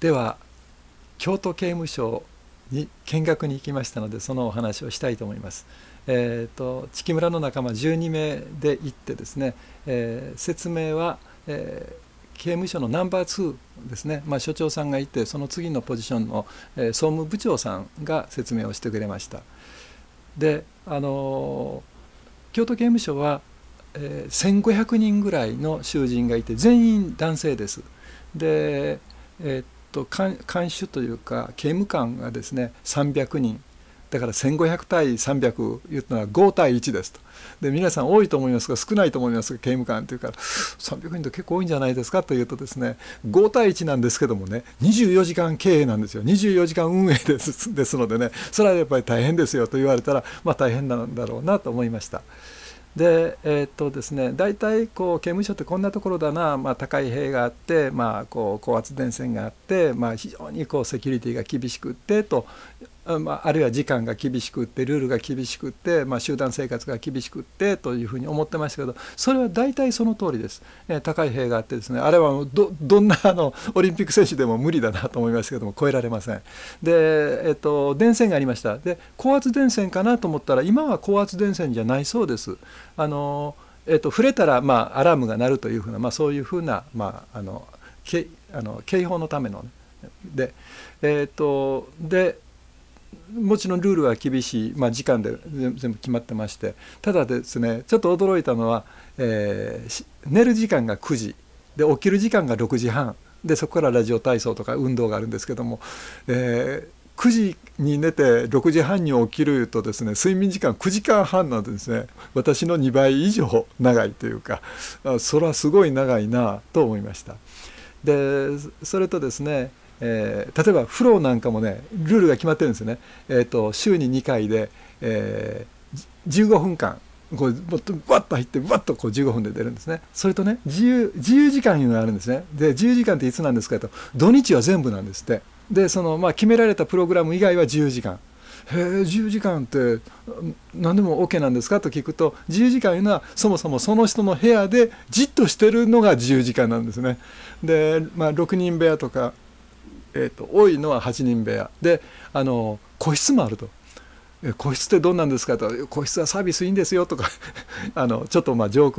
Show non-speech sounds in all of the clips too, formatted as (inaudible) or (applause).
では京都刑務所に見学に行きましたのでそのお話をしたいと思います。えーと、地木村の仲間12名で行ってですね、えー、説明は、えー、刑務所のナンバー2ですね、まあ、所長さんがいてその次のポジションの、えー、総務部長さんが説明をしてくれましたであのー、京都刑務所は、えー、1500人ぐらいの囚人がいて全員男性ですでえー、と看守というか刑務官がですね300人だから1500対300言ったのは5対1ですと。で皆さん多いと思いますが少ないと思いますが刑務官というから300人と結構多いんじゃないですかというとですね5対1なんですけどもね24時間経営なんですよ24時間運営ですですのでねそれはやっぱり大変ですよと言われたらまあ大変なんだろうなと思いました。でえー、っとですね大体こう刑務所ってこんなところだな、まあ、高い塀があって、まあ、こう高圧電線があって、まあ、非常にこうセキュリティが厳しくってとまあ、あるいは時間が厳しくってルールが厳しくって、まあ、集団生活が厳しくってというふうに思ってましたけどそれは大体その通りです、えー、高い塀があってですねあれはどどんなあのオリンピック選手でも無理だなと思いますけども超えられませんで、えっと、電線がありましたで高圧電線かなと思ったら今は高圧電線じゃないそうですあの、えっと、触れたら、まあ、アラームが鳴るというふうな、まあ、そういうふうな、まあ、あのけあの警報のための、ね、でえっとでもちろんルールは厳しい、まあ、時間で全部決まってましてただですねちょっと驚いたのは、えー、寝る時間が9時で起きる時間が6時半でそこからラジオ体操とか運動があるんですけども、えー、9時に寝て6時半に起きるとですね睡眠時間9時間半なんですね私の2倍以上長いというかそれはすごい長いなと思いました。でそれとですねえー、例えばフローなんかもねルールが決まってるんですよね、えーと、週に2回で、えー、15分間こうもっとわっと入ってわっとこう15分で出るんですねそれとね自由自由時間いうのがあるんですねで自由時間っていつなんですかと土日は全部なんですってでその、まあ、決められたプログラム以外は自由時間へえ自由時間って何でも OK なんですかと聞くと自由時間いうのはそもそもその人の部屋でじっとしてるのが自由時間なんですねで、まあ、6人部屋とかえーと、多いのは8人部屋であの個室もあると。個室ってどうなんですかと個室はサービスいいんですよとか (laughs) あのちょっとまあ冗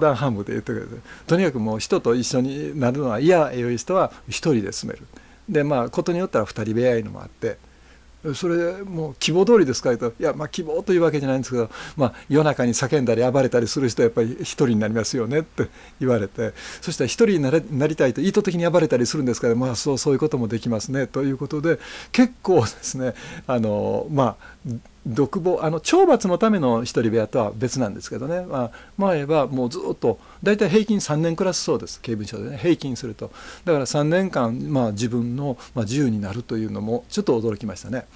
談半分で言ってくれてとにかくもう人と一緒になるのは嫌い人は1人で住めるでまあことによったら2人部屋いうのもあってそれもう希望通りですかといやまあ希望というわけじゃないんですけど、まあ、夜中に叫んだり暴れたりする人はやっぱり一人になりますよねって言われてそしたら一人になれなりたいと意図的に暴れたりするんですから、まあ、そうそういうこともできますねということで結構ですねあのまあ独房あの懲罰のための一人部屋とは別なんですけどね、まあ、前はもうずっと大体平均3年暮らすそうです刑務所でね平均するとだから3年間、まあ、自分の、まあ、自由になるというのもちょっと驚きましたね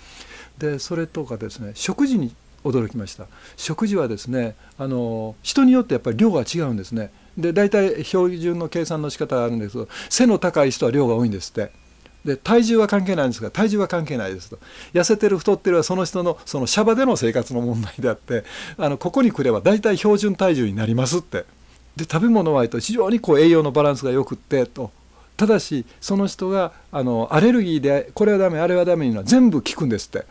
でそれとかですね食事に驚きました食事はですねあの人によってやっぱり量が違うんですねで大体標準の計算の仕方があるんですけど背の高い人は量が多いんですって。で体重は関係ないんですが体重は関係ないですと痩せてる太ってるはその人のそのシャバでの生活の問題であってあのここに来れば大体標準体重になりますってで食べ物は非常にこう栄養のバランスがよくってとただしその人があのアレルギーでこれはダメあれはダメのは全部効くんですって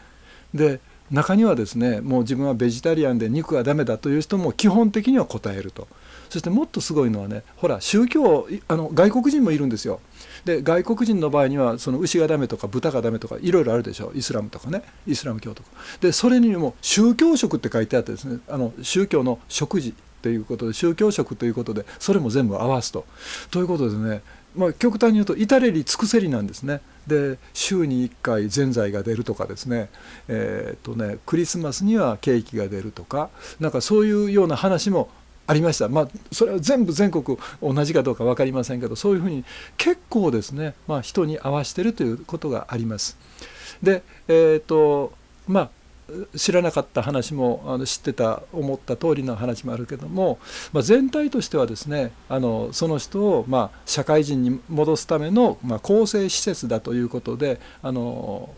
で中にはですねもう自分はベジタリアンで肉はダメだという人も基本的には答えるとそしてもっとすごいのはねほら宗教あの外国人もいるんですよで外国人の場合にはその牛がダメとか豚がダメとかいろいろあるでしょイスラムとかねイスラム教とかでそれにも宗教食って書いてあってですねあの宗教の食事ということで宗教食ということでそれも全部合わすと。ということでねまあ、極端に言うと至れり尽くせりなんですね。で週に1回ぜんざいが出るとかですね,、えーとねクリスマスにはケーキが出るとかなんかそういうような話もありました、まあ、それは全部全国同じかどうか分かりませんけどそういうふうに結構ですね、まあ、人に合わしてるということがあります。で、えーとまあ知らなかった話もあの知ってた思った通りの話もあるけども、まあ、全体としてはですねあのその人を、まあ、社会人に戻すための、まあ、構施設だということであの、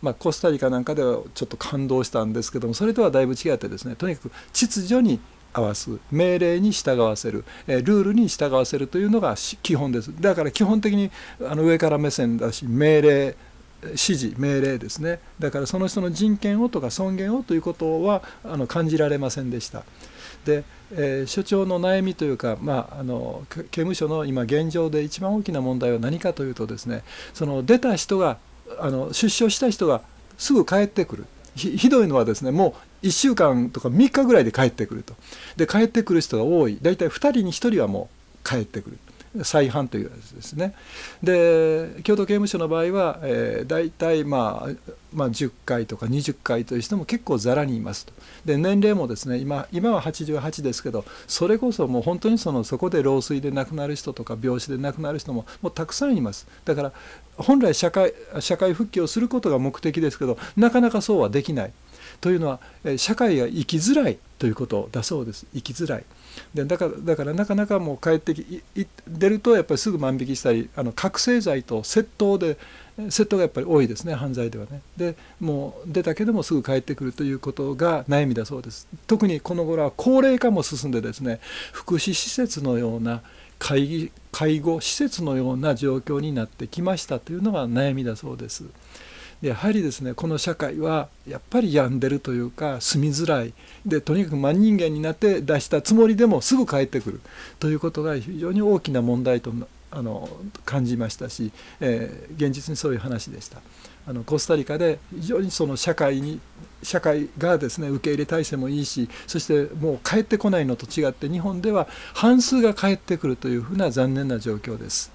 まあ、コスタリカなんかではちょっと感動したんですけどもそれとはだいぶ違ってですねとにかく秩序に合わす命令に従わせる、えルールに従わせるというのが基本ですだから基本的にあの上から目線だし命令指示命令ですねだからその人の人権をとか尊厳をということはあの感じられませんでした。で、えー、所長の悩みというか、まあ、あの刑務所の今現状で一番大きな問題は何かというとですねその出た人があの出所した人がすぐ帰ってくるひどいのはですねもう1週間とか3日ぐらいで帰ってくるとで帰ってくる人が多い大体2人に1人はもう帰ってくる。再犯というやつですね。で京都刑務所の場合は、えー、大体、まあ、まあ10回とか20回という人も結構ざらにいますと。で年齢もですね今今は88ですけどそれこそもう本当にそのそこで老衰で亡くなる人とか病死で亡くなる人ももうたくさんいます。だから本来社会社会復帰をすることが目的ですけどなかなかそうはできない。というのは社会が生きづらいということだそうです生きづらいでだからだからなかなかもう帰ってき出るとやっぱりすぐ万引きしたりあの覚醒剤と窃盗で窃盗がやっぱり多いですね犯罪ではねでもう出たけどもすぐ帰ってくるということが悩みだそうです特にこの頃は高齢化も進んでですね福祉施設のような会議介護施設のような状況になってきましたというのが悩みだそうです。やはりですねこの社会はやっぱり病んでるというか住みづらいでとにかく真人間になって出したつもりでもすぐ帰ってくるということが非常に大きな問題とあの感じましたし、えー、現実にそういう話でした。あのコスタリカで非常にその社会に社会がですね受け入れ体制もいいしそしてもう帰ってこないのと違って日本では半数が帰ってくるというふうな残念な状況です。